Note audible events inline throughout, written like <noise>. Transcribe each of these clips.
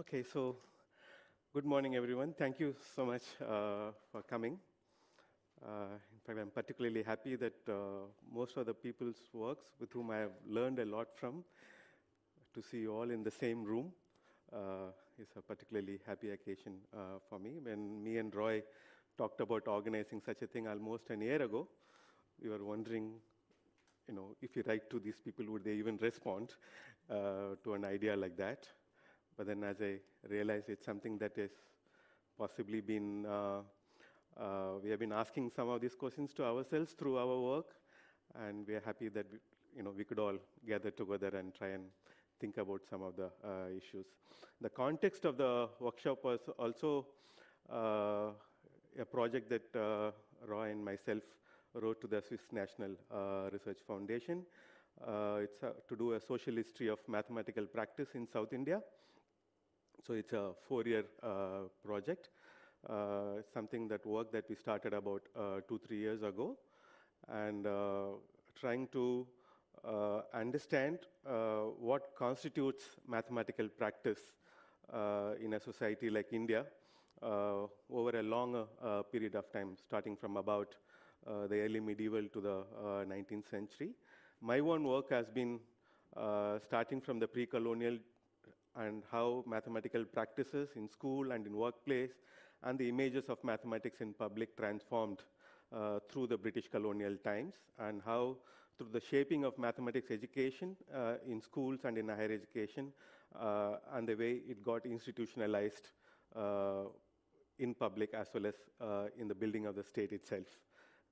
Okay, so good morning, everyone. Thank you so much uh, for coming. Uh, in fact, I'm particularly happy that uh, most of the people's works with whom I have learned a lot from, to see you all in the same room uh, is a particularly happy occasion uh, for me. When me and Roy talked about organizing such a thing almost a year ago, we were wondering you know, if you write to these people, would they even respond uh, to an idea like that? But then as I realized it's something that has possibly been, uh, uh, we have been asking some of these questions to ourselves through our work. And we are happy that, we, you know, we could all gather together and try and think about some of the uh, issues. The context of the workshop was also uh, a project that uh, Roy and myself wrote to the Swiss National uh, Research Foundation. Uh, it's a, to do a social history of mathematical practice in South India. So it's a four-year uh, project, uh, something that work that we started about uh, two, three years ago, and trying to understand what constitutes mathematical practice in a society like India over a long period of time, starting from about the early medieval to the 19th century. My own work has been starting from the pre-colonial and how mathematical practices in school and in workplace and the images of mathematics in public transformed uh, through the British colonial times and how through the shaping of mathematics education uh, in schools and in higher education uh, and the way it got institutionalized uh, in public as well as uh, in the building of the state itself.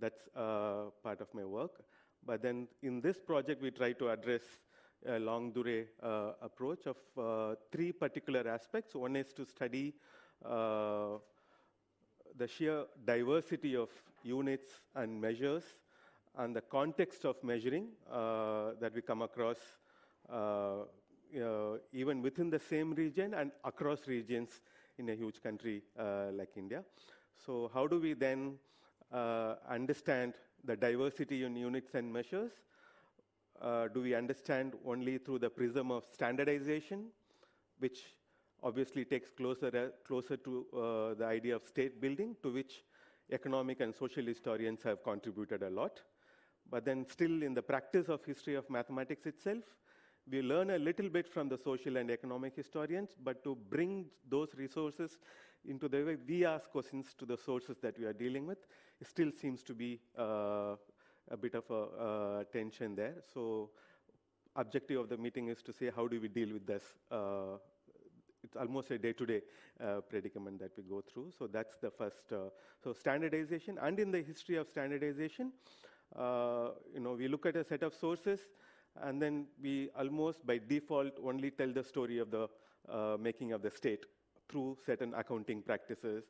That's uh, part of my work. But then in this project, we try to address a long dure uh, approach of uh, three particular aspects. One is to study uh, the sheer diversity of units and measures and the context of measuring uh, that we come across uh, even within the same region and across regions in a huge country uh, like India. So how do we then understand the diversity in units and measures uh, do we understand only through the prism of standardization, which obviously takes closer, uh, closer to uh, the idea of state building, to which economic and social historians have contributed a lot. But then still in the practice of history of mathematics itself, we learn a little bit from the social and economic historians, but to bring those resources into the way we ask questions to the sources that we are dealing with, still seems to be uh, a bit of a tension there. So objective of the meeting is to say how do we deal with this. Uh, it's almost a day-to-day uh, predicament that we go through. So that's the first. Uh, so standardization, and in the history of standardization, you know, we look at a set of sources, and then we almost by default only tell the story of the uh, making of the state through certain accounting practices,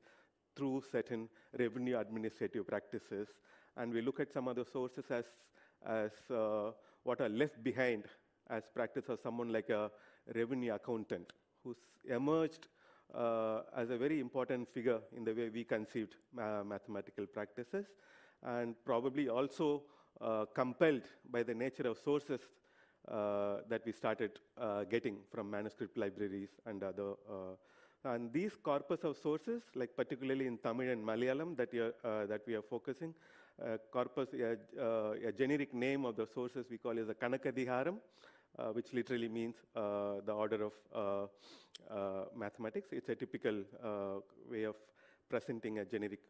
through certain revenue administrative practices, and we look at some other sources as, as uh, what are left behind as practice of someone like a revenue accountant who's emerged uh, as a very important figure in the way we conceived ma uh, mathematical practices and probably also uh, compelled by the nature of sources uh, that we started uh, getting from manuscript libraries and other and these corpus of sources, like particularly in Tamil and Malayalam that, uh, that we are focusing, uh, corpus, uh, a generic name of the sources we call is the Kanakadiharam, uh, which literally means the order of mathematics. It's a typical way of presenting a generic.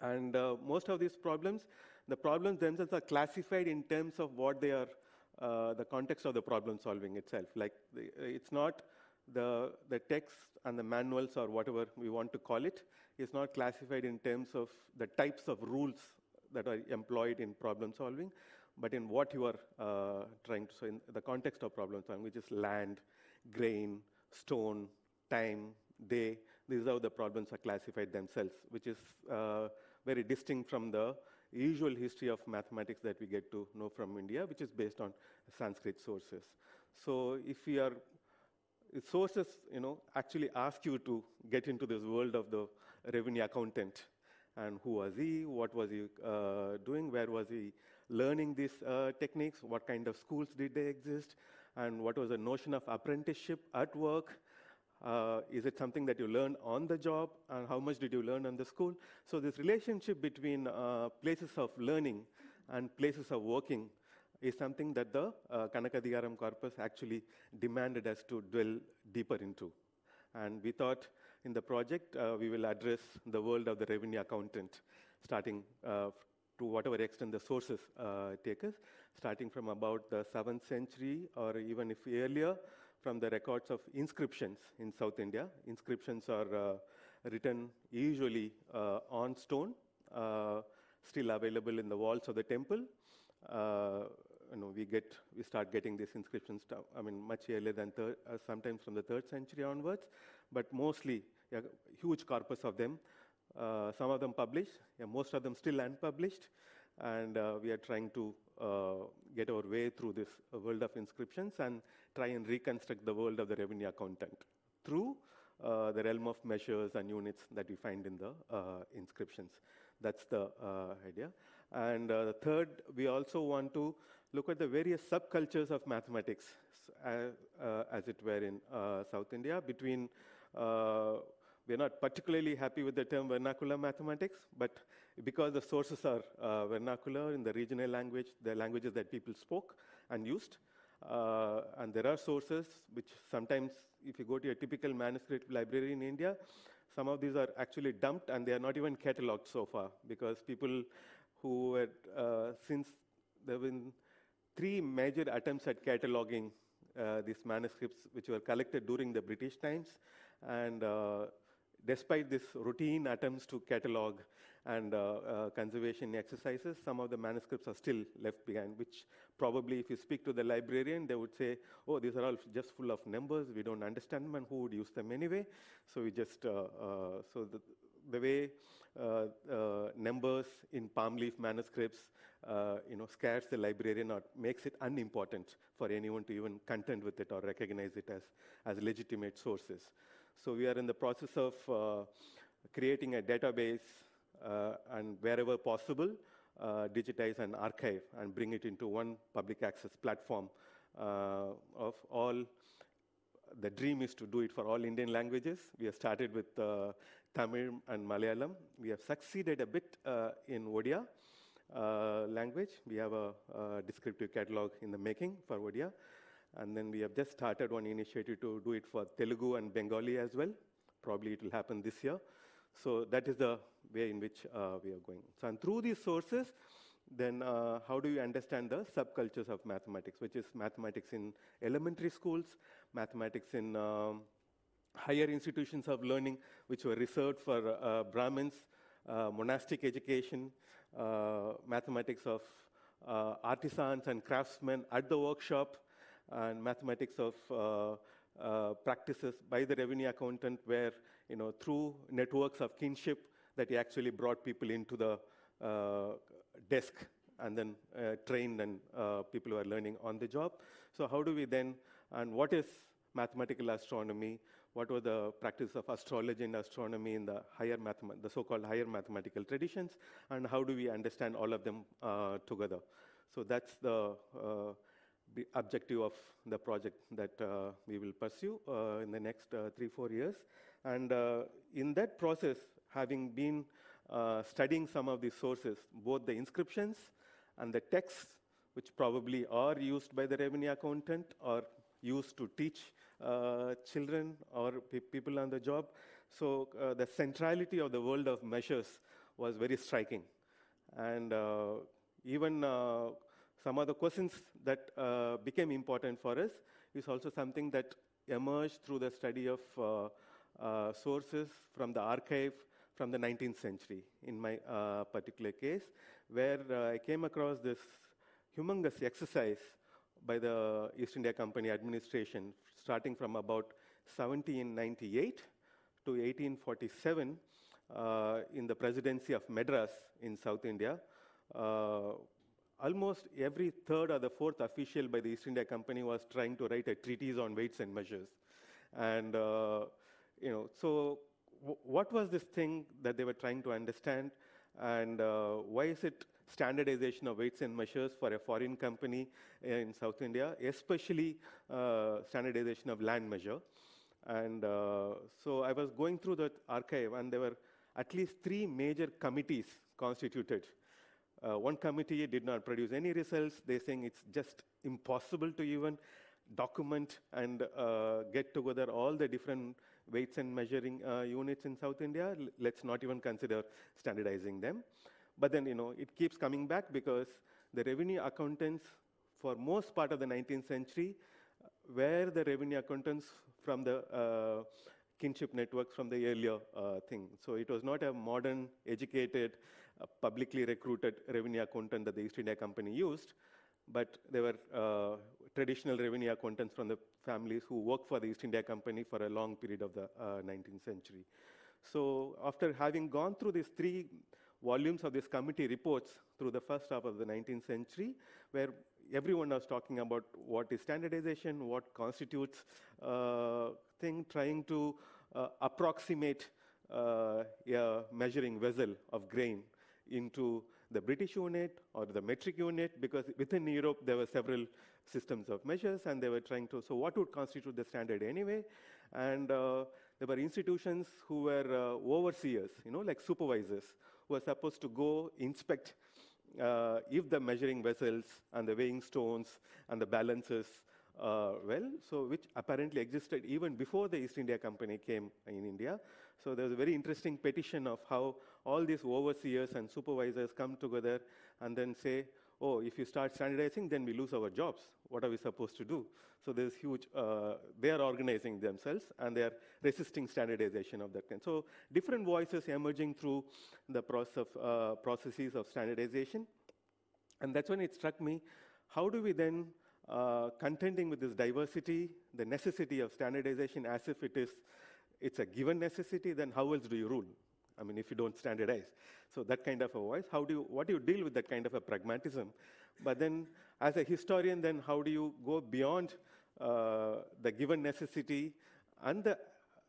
and most of these problems, the problems themselves are classified in terms of what they are, the context of the problem solving itself. Like the, it's not the, the text and the manuals or whatever we want to call it is not classified in terms of the types of rules that are employed in problem solving, but in what you are uh, trying to, so in the context of problem solving, which is land, grain, stone, time, day, these are how the problems are classified themselves, which is uh, very distinct from the usual history of mathematics that we get to know from India, which is based on Sanskrit sources. So if we are sources, you know, actually ask you to get into this world of the revenue accountant. And who was he? What was he uh, doing? Where was he learning these uh, techniques? What kind of schools did they exist? And what was the notion of apprenticeship at work? Uh, is it something that you learn on the job? And how much did you learn on the school? So this relationship between uh, places of learning and places of working is something that the uh, Kanakadigaram corpus actually demanded us to dwell deeper into. And we thought in the project uh, we will address the world of the revenue accountant, starting uh, to whatever extent the sources uh, take us, starting from about the 7th century or even if earlier, from the records of inscriptions in South India. Inscriptions are uh, written usually uh, on stone, uh, still available in the walls of the temple. Uh, you know, we get we start getting these inscriptions. I mean, much earlier than third, uh, sometimes from the third century onwards, but mostly a huge corpus of them. Uh, some of them published, yeah, most of them still unpublished, and uh, we are trying to uh, get our way through this world of inscriptions and try and reconstruct the world of the revenue accountant through uh, the realm of measures and units that we find in the uh, inscriptions. That's the idea. And uh, third, we also want to look at the various subcultures of mathematics, uh, uh, as it were, in uh, South India. Between, uh, we're not particularly happy with the term vernacular mathematics, but because the sources are uh, vernacular in the regional language, the languages that people spoke and used, uh, and there are sources which sometimes, if you go to a typical manuscript library in India, some of these are actually dumped and they are not even cataloged so far because people who were, since they've been three major attempts at cataloging uh, these manuscripts which were collected during the British times. And uh, despite this routine attempts to catalog and uh, uh, conservation exercises, some of the manuscripts are still left behind, which probably if you speak to the librarian, they would say, oh, these are all just full of numbers. We don't understand them who would use them anyway. So we just, uh, uh, so the, the way numbers in palm leaf manuscripts uh, you know, scares the librarian or makes it unimportant for anyone to even contend with it or recognize it as, as legitimate sources. So we are in the process of uh, creating a database uh, and wherever possible, uh, digitize and archive and bring it into one public access platform uh, of all the dream is to do it for all Indian languages. We have started with uh, Tamil and Malayalam. We have succeeded a bit uh, in Odia, uh, language. We have a, a, descriptive catalog in the making for Odia. And then we have just started one initiative to do it for Telugu and Bengali as well. Probably it will happen this year. So that is the way in which uh, we are going. So, and through these sources, then uh, how do you understand the subcultures of mathematics, which is mathematics in elementary schools, mathematics in um, higher institutions of learning, which were reserved for uh, Brahmins, uh, monastic education, uh, mathematics of uh, artisans and craftsmen at the workshop, and mathematics of uh, uh, practices by the revenue accountant where you know through networks of kinship that he actually brought people into the uh, desk and then uh, trained and people who are learning on the job so how do we then and what is mathematical astronomy, what were the practice of astrology and astronomy in the higher mathemat- the so-called higher mathematical traditions, and how do we understand all of them uh, together. So that's the uh, objective of the project that uh, we will pursue uh, in the next uh, three, four years. And uh, in that process, having been studying some of these sources, both the inscriptions and the texts, which probably are used by the revenue accountant or used to teach uh, children or pe people on the job. So uh, the centrality of the world of measures was very striking. And uh, even uh, some of the questions that became important for us is also something that emerged through the study of sources from the archive from the 19th century in my uh, particular case, where uh, I came across this humongous exercise by the East India Company administration starting from about 1798 to 1847 uh, in the presidency of Madras in South India. Uh, almost every third or the fourth official by the East India Company was trying to write a treatise on weights and measures. And, uh, you know, so what was this thing that they were trying to understand? And uh, why is it standardization of weights and measures for a foreign company eh, in South India, especially uh, standardization of land measure. And uh, so I was going through the archive, and there were at least three major committees constituted. Uh, one committee did not produce any results. They're saying it's just impossible to even document and uh, get together all the different weights and measuring uh, units in South India. Let's not even consider standardizing them. But then, you know, it keeps coming back because the revenue accountants, for most part of the 19th century, uh, were the revenue accountants from the uh, kinship networks from the earlier uh, thing. So it was not a modern, educated, uh, publicly recruited revenue accountant that the East India Company used, but they were uh, traditional revenue accountants from the families who worked for the East India Company for a long period of the 19th uh, century. So after having gone through these three volumes of this committee reports through the first half of the 19th century, where everyone was talking about what is standardization, what constitutes uh, thing, trying to uh, approximate uh, a measuring vessel of grain into the British unit or the metric unit, because within Europe there were several systems of measures and they were trying to, so what would constitute the standard anyway? And uh, there were institutions who were uh, overseers, you know, like supervisors, were supposed to go inspect uh, if the measuring vessels and the weighing stones and the balances uh, well, so which apparently existed even before the East India Company came in India. So there's a very interesting petition of how all these overseers and supervisors come together and then say, oh, if you start standardizing, then we lose our jobs. What are we supposed to do? So there's huge, uh, they are organizing themselves and they are resisting standardization of that kind. So different voices emerging through the process of, uh, processes of standardization. And that's when it struck me, how do we then uh, contending with this diversity, the necessity of standardization as if it is, it's a given necessity, then how else do you rule? I mean, if you don't standardize. So that kind of a voice, how do you, what do you deal with that kind of a pragmatism? But then as a historian, then how do you go beyond uh, the given necessity and the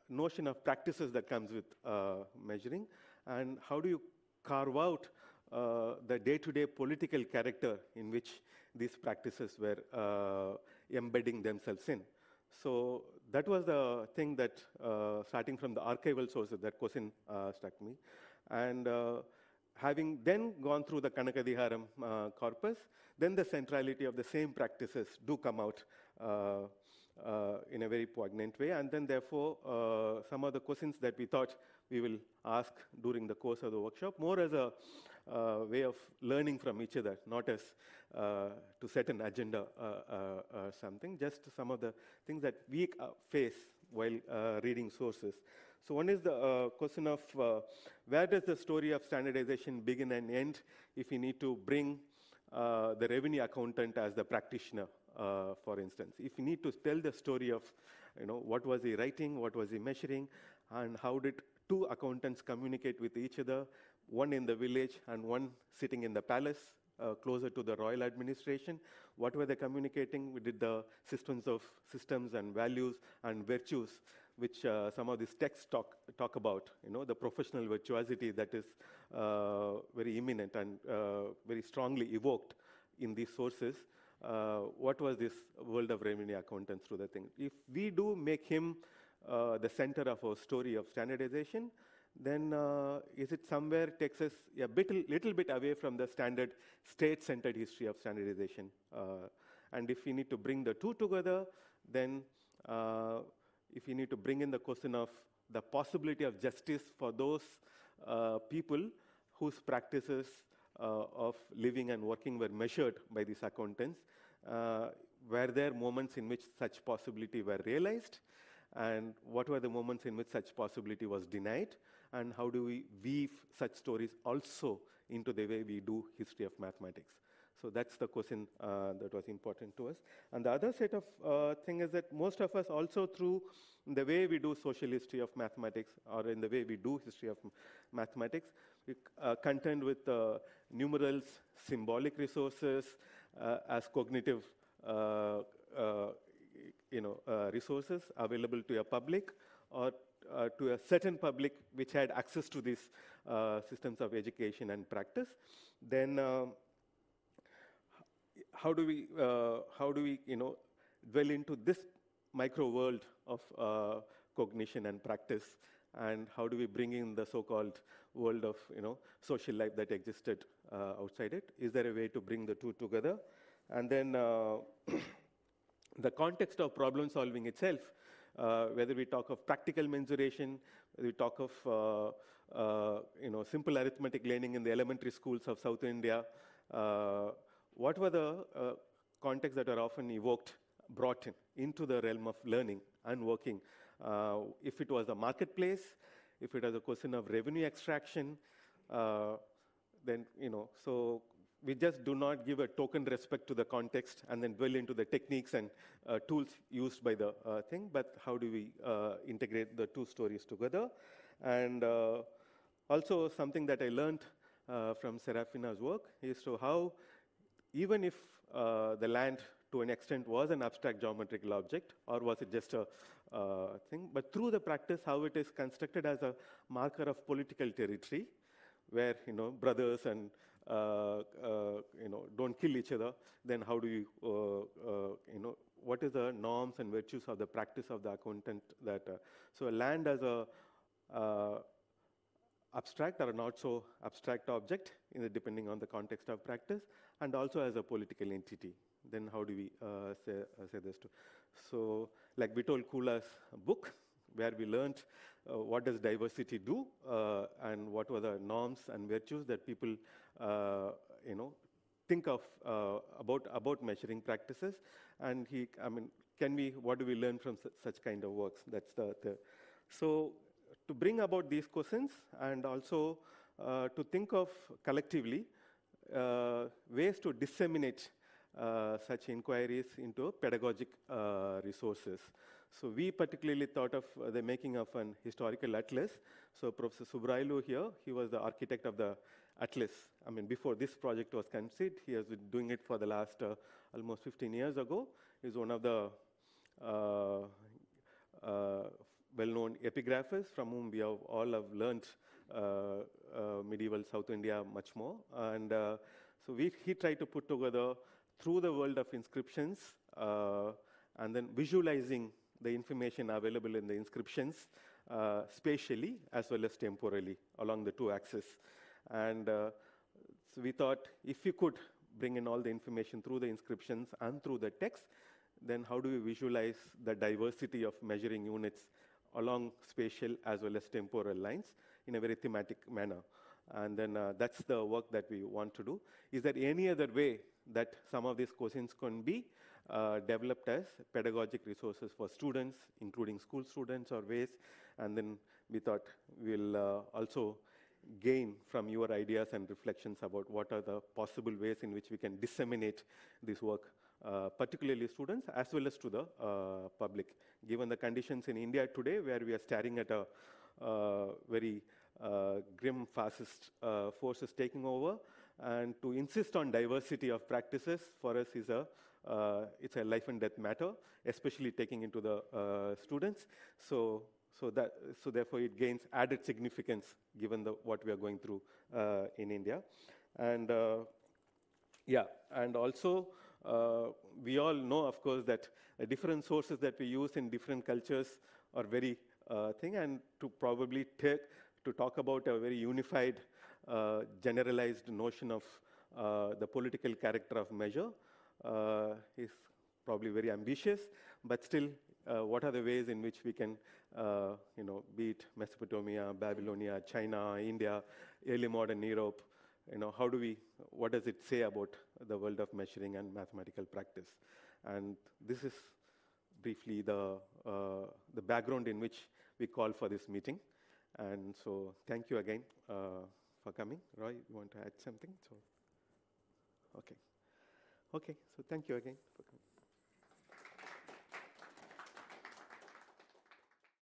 notion of practices that comes with uh, measuring? And how do you carve out uh, the day-to-day -day political character in which these practices were uh, embedding themselves in? So that was the thing that, uh, starting from the archival sources, that question uh, struck me. And uh, having then gone through the Kanakadiharam uh, corpus, then the centrality of the same practices do come out uh, uh, in a very poignant way. And then, therefore, some of the questions that we thought we will ask during the course of the workshop, more as a uh, way of learning from each other, not as uh, to set an agenda or uh, uh, something, just some of the things that we face while reading sources. So one is the question of where does the story of standardization begin and end if we need to bring the revenue accountant as the practitioner uh, for instance. If you need to tell the story of, you know, what was he writing, what was he measuring, and how did two accountants communicate with each other, one in the village and one sitting in the palace, uh, closer to the royal administration. What were they communicating? We did the systems of systems and values and virtues, which uh, some of these texts talk, talk about, you know, the professional virtuosity that is uh, very imminent and uh, very strongly evoked in these sources. Uh, what was this world of revenue accountants through the thing? If we do make him uh, the center of our story of standardization, then uh, is it somewhere takes us a bit, little bit away from the standard state-centered history of standardization? Uh, and if we need to bring the two together, then uh, if we need to bring in the question of the possibility of justice for those uh, people whose practices uh, of living and working were measured by these accountants, uh, were there moments in which such possibility were realized? and what were the moments in which such possibility was denied and how do we weave such stories also into the way we do history of mathematics. So that's the question uh, that was important to us. And the other set of uh, thing is that most of us also through the way we do social history of mathematics or in the way we do history of mathematics, we uh, contend with uh, numerals, symbolic resources uh, as cognitive uh, uh, you know, resources available to a public or uh, to a certain public which had access to these uh, systems of education and practice, then uh, how do we uh, how do we you know dwell into this micro world of uh, cognition and practice, and how do we bring in the so-called world of you know social life that existed outside it? Is there a way to bring the two together? And then <clears throat> the context of problem solving itself uh, whether we talk of practical mensuration, we talk of uh, uh, you know, simple arithmetic learning in the elementary schools of South India, uh, what were the contexts that are often evoked, brought in, into the realm of learning and working? if it was the marketplace, if it was a question of revenue extraction, then, you know, so we just do not give a token respect to the context and then dwell into the techniques and uh, tools used by the uh, thing, but how do we uh, integrate the two stories together? And uh, also something that I learned uh, from Serafina's work is to how, even if uh, the land to an extent was an abstract geometrical object or was it just a thing, but through the practice, how it is constructed as a marker of political territory where you know brothers and uh, uh, you know, don't kill each other, then how do you, uh, you know, what is the norms and virtues of the practice of the accountant that, so land as a, abstract or not so abstract object in the, depending on the context of practice and also as a political entity then how do we uh, say, uh, say this to so like vitol kula's book where we learned uh, what does diversity do uh, and what were the norms and virtues that people, uh, you know, think of uh, about, about measuring practices. And he, I mean, can we, what do we learn from su such kind of works? That's the, the, so to bring about these questions and also uh, to think of collectively uh, ways to disseminate such inquiries into pedagogic resources. So we particularly thought of uh, the making of an historical atlas. So Professor Subrailu here, he was the architect of the atlas. I mean, before this project was conceived, he has been doing it for the last uh, almost 15 years ago. He's one of the uh, uh, well-known epigraphers from whom we have all have learned uh, uh, medieval South India much more. And so we, he tried to put together through the world of inscriptions and then visualizing the information available in the inscriptions uh, spatially as well as temporally along the two axes. And uh, so we thought if we could bring in all the information through the inscriptions and through the text, then how do we visualize the diversity of measuring units along spatial as well as temporal lines in a very thematic manner? And then uh, that's the work that we want to do. Is there any other way that some of these questions can be uh, developed as pedagogic resources for students, including school students or ways. And then we thought we'll uh, also gain from your ideas and reflections about what are the possible ways in which we can disseminate this work, uh, particularly students as well as to the uh, public. Given the conditions in India today, where we are staring at a uh, very uh, grim fascist uh, forces taking over, and to insist on diversity of practices for us is a uh, it's a life and death matter, especially taking into the uh, students. So so that so therefore it gains added significance given the what we are going through uh, in India, and uh, yeah, and also. Uh, we all know, of course, that different sources that we use in different cultures are very uh, thing, and to probably take to talk about a very unified, generalized notion of the political character of measure uh, is probably very ambitious, but still, uh, what are the ways in which we can, uh, you know, beat Mesopotamia, Babylonia, China, India, early modern Europe? You know, how do we, what does it say about the world of measuring and mathematical practice? And this is briefly the, the background in which we call for this meeting. And so thank you again uh, for coming. Roy, you want to add something? So, okay. Okay, so thank you again for coming.